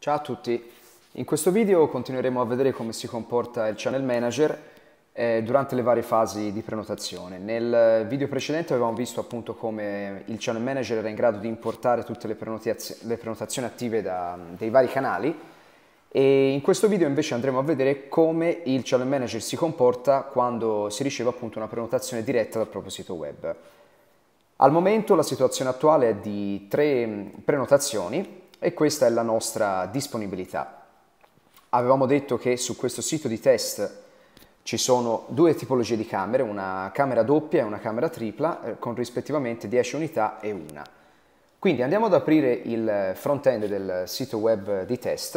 Ciao a tutti, in questo video continueremo a vedere come si comporta il Channel Manager eh, durante le varie fasi di prenotazione. Nel video precedente avevamo visto appunto come il Channel Manager era in grado di importare tutte le, prenotazio le prenotazioni attive da, dei vari canali e in questo video invece andremo a vedere come il Channel Manager si comporta quando si riceve appunto una prenotazione diretta dal proprio sito web. Al momento la situazione attuale è di tre mm, prenotazioni e questa è la nostra disponibilità. Avevamo detto che su questo sito di test ci sono due tipologie di camere, una camera doppia e una camera tripla eh, con rispettivamente 10 unità e una. Quindi andiamo ad aprire il front-end del sito web di test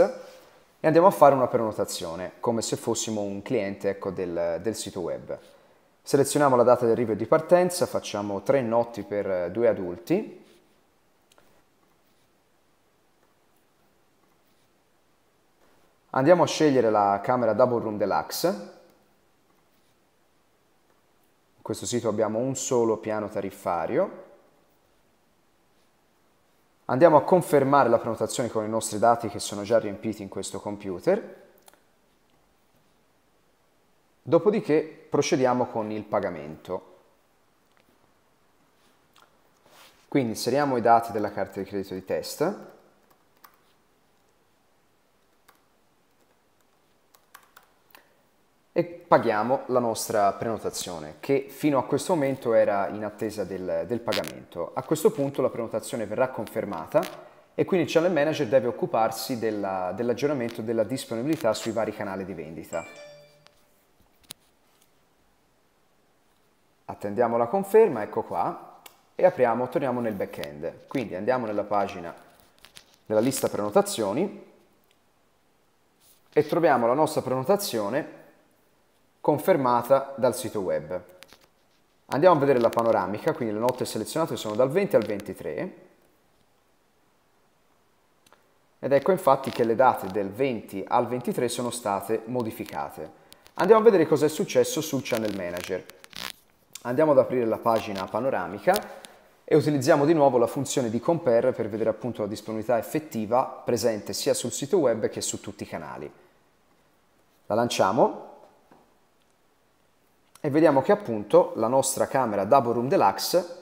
e andiamo a fare una prenotazione, come se fossimo un cliente ecco, del, del sito web. Selezioniamo la data del arrivo e di partenza, facciamo tre notti per due adulti, Andiamo a scegliere la camera Double Room Deluxe. In questo sito abbiamo un solo piano tariffario. Andiamo a confermare la prenotazione con i nostri dati che sono già riempiti in questo computer. Dopodiché procediamo con il pagamento. Quindi inseriamo i dati della carta di credito di test e paghiamo la nostra prenotazione che fino a questo momento era in attesa del, del pagamento. A questo punto la prenotazione verrà confermata e quindi il channel manager deve occuparsi della, dell'aggiornamento della disponibilità sui vari canali di vendita. Attendiamo la conferma, ecco qua, e apriamo, torniamo nel back-end. Quindi andiamo nella pagina della lista prenotazioni e troviamo la nostra prenotazione confermata dal sito web. Andiamo a vedere la panoramica, quindi le note selezionate sono dal 20 al 23 ed ecco infatti che le date del 20 al 23 sono state modificate. Andiamo a vedere cosa è successo sul Channel Manager. Andiamo ad aprire la pagina panoramica e utilizziamo di nuovo la funzione di compare per vedere appunto la disponibilità effettiva presente sia sul sito web che su tutti i canali. La lanciamo e vediamo che appunto la nostra camera Double Room Deluxe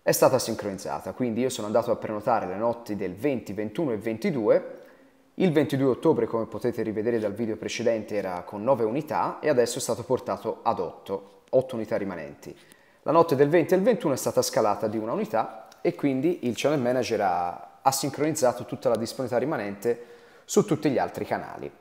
è stata sincronizzata, quindi io sono andato a prenotare le notti del 20, 21 e 22, il 22 ottobre come potete rivedere dal video precedente era con 9 unità e adesso è stato portato ad 8, 8 unità rimanenti. La notte del 20 e il 21 è stata scalata di una unità e quindi il channel manager ha, ha sincronizzato tutta la disponibilità rimanente su tutti gli altri canali.